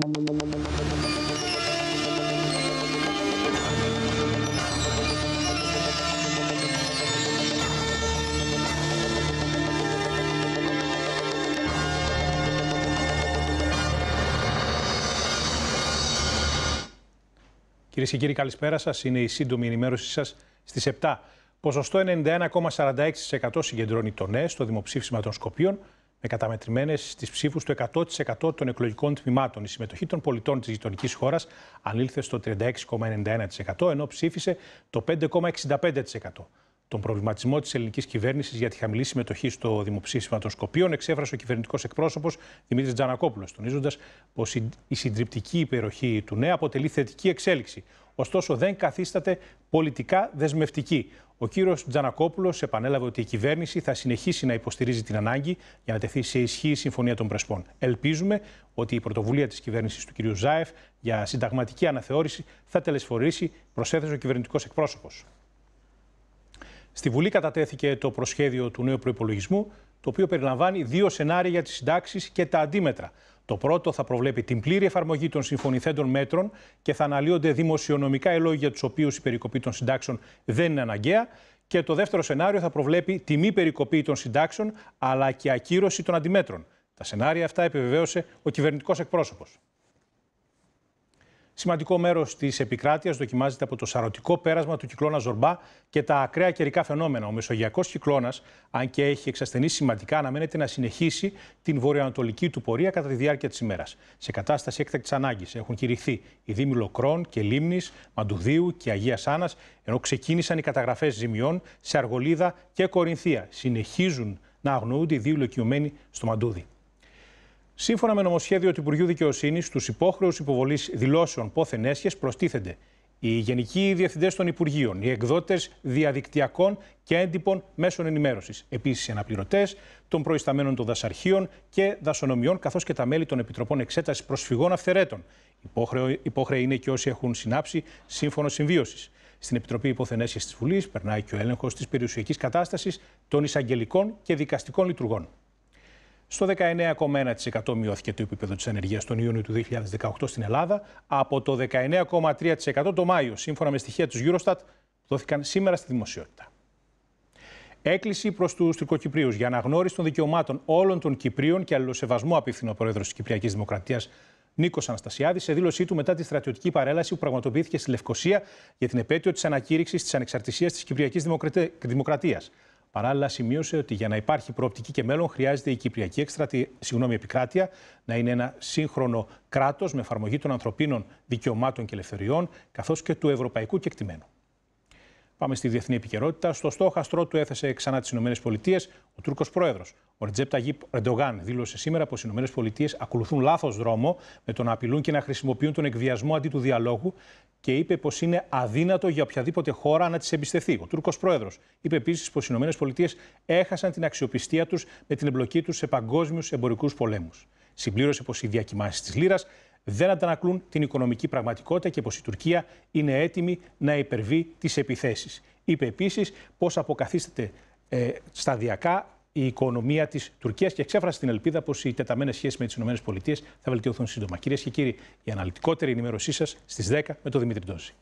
Κυρίες και κύριοι, καλησπέρα σας. Είναι η σύντομη ενημέρωσή σας στις 7. Ποσοστό 91,46% συγκεντρώνει το ΝΕ στο δημοψήφισμα των Σκοπίων με καταμετρημένε τι ψήφους του 100% των εκλογικών τμήματων. Η συμμετοχή των πολιτών της γειτονικής χώρας ανήλθε στο 36,91%, ενώ ψήφισε το 5,65%. Τον προβληματισμό της ελληνικής κυβέρνησης για τη χαμηλή συμμετοχή στο δημοψήφισμα των Σκοπίων εξέφρασε ο κυβερνητικός εκπρόσωπος Δημήτρης Τζανακόπουλος, τονίζοντας πως η συντριπτική υπεροχή του ΝΕΑ αποτελεί θετική εξέλιξη. Ωστόσο, δεν καθίσταται πολιτικά δεσμευτική. Ο κύριος Τζανακόπουλος επανέλαβε ότι η κυβέρνηση θα συνεχίσει να υποστηρίζει την ανάγκη για να τεθεί σε ισχύ η Συμφωνία των Πρεσπών. Ελπίζουμε ότι η πρωτοβουλία της κυβέρνησης του κυρίου Ζάεφ για συνταγματική αναθεώρηση θα τελεσφορήσει, προσέθεσε ο κυβερνητικός εκπρόσωπος. Στη Βουλή κατατέθηκε το προσχέδιο του νέου προπολογισμού, το οποίο περιλαμβάνει δύο σενάρια για τις συντάξεις και τα αντίμετρα. Το πρώτο θα προβλέπει την πλήρη εφαρμογή των συμφωνηθέντων μέτρων και θα αναλύονται δημοσιονομικά ελόγια για τους οποίους η περικοπή των συντάξεων δεν είναι αναγκαία. Και το δεύτερο σενάριο θα προβλέπει τη μη περικοπή των συντάξεων αλλά και ακύρωση των αντιμέτρων. Τα σενάρια αυτά επιβεβαίωσε ο κυβερνητικός εκπρόσωπος. Σημαντικό μέρος της επικράτειας δοκιμάζεται από το σαρωτικό πέρασμα του κυκλώνα Ζορμπά και τα ακραία καιρικά φαινόμενα. Ο μεσογειακός κυκλώνας, αν και έχει εξασθενήσει σημαντικά, αναμένεται να συνεχίσει την βορειοανατολική του πορεία κατά τη διάρκεια της ημέρας. Σε κατάσταση έκτακτης ανάγκης έχουν κηρυχθεί οι Δήμοι Λοκρών και Λίμνης, Μαντουδίου και Αγία Άννα, ενώ ξεκίνησαν οι καταγραφές ζημιών σε Αργολίδα και Κορινθία. Συνεχίζουν να αγνοούνται οι δύο στο Μαντούδι. Σύμφωνα με νομοσχέδιο του Υπουργείου Δικαιοσύνης, στους υπόχρεους υποβολής δηλώσεων πόθεν έσχες προστίθενται οι γενικοί διευθυντές των Υπουργείων, οι εκδότες διαδικτυακών και έντυπων μέσων ενημέρωσης, επίσης οι αναπληρωτές των προϊσταμένων των δασαρχείων και δασονομιών, καθώς και τα μέλη των Επιτροπών Εξέτασης Προσφυγών Αυθερέτων. Υπόχρεοι είναι και όσοι έχουν συνάψει σύμφωνο συμβίωσης. Στην Επιτροπή Υποθενέσχε της Βουλής περνάει και ο έλεγχος της περιουσιακής κατάστασης των εισαγγελικών και δικαστικών λειτουργών. Στο 19,1% μειώθηκε το επίπεδο της ανεργία τον Ιούνιο του 2018 στην Ελλάδα, από το 19,3% το Μάιο, σύμφωνα με στοιχεία της Eurostat δόθηκαν σήμερα στη δημοσιότητα. Έκκληση προς τους Τουρκοκυπρίους για αναγνώριση των δικαιωμάτων όλων των Κυπρίων και αλληλοσεβασμό απίθυνο ο πρόεδρος της Κυπριακής Δημοκρατίας Νίκος Αναστασιάδης σε δήλωσή του μετά τη στρατιωτική παρέλαση που πραγματοποιήθηκε στη Λευκοσία για την επέτειο της ανακήρυξης της ανεξαρτησίας της Κυπριακής Δημοκρατίας. Παράλληλα, σημείωσε ότι για να υπάρχει προοπτική και μέλλον χρειάζεται η Κυπριακή Εκστρατη... συγγνώμη, Επικράτεια να είναι ένα σύγχρονο κράτος με εφαρμογή των ανθρωπίνων δικαιωμάτων και ελευθεριών, καθώς και του ευρωπαϊκού κεκτημένου. Πάμε στη διεθνή επικαιρότητα. Στο στόχαστρό του έθεσε ξανά τις ΗΠΑ ο Τούρκος πρόεδρος. Ο Ρετζέπ Ταγίπ Ρεντογάν δήλωσε σήμερα πως οι ΗΠΑ ακολουθούν λάθος δρόμο με το να απειλούν και να χρησιμοποιούν τον εκβιασμό αντί του διαλόγου και είπε πως είναι αδύνατο για οποιαδήποτε χώρα να τι εμπιστευτεί. Ο Τούρκος πρόεδρος είπε επίσης πως οι ΗΠΑ έχασαν την αξιοπιστία τους με την εμπλοκή τους σε παγκόσμιους εμπορικούς πολέμους. Συμπλήρωσε πως οι διακοιμάνσει της Λύρας δεν αντανακλούν την οικονομική πραγματικότητα και πως η Τουρκία είναι έτοιμη να υπερβεί τις επιθέσεις. Είπε επίσης πως αποκαθίσταται ε, σταδιακά η οικονομία της Τουρκίας και εξέφρασε την ελπίδα πως οι τεταμένες σχέσεις με τις ΗΠΑ θα βελτιωθούν σύντομα. Κυρίες και κύριοι, η αναλυτικότερη ενημέρωσή σας στις 10 με τον Δημήτρη Ντόζη.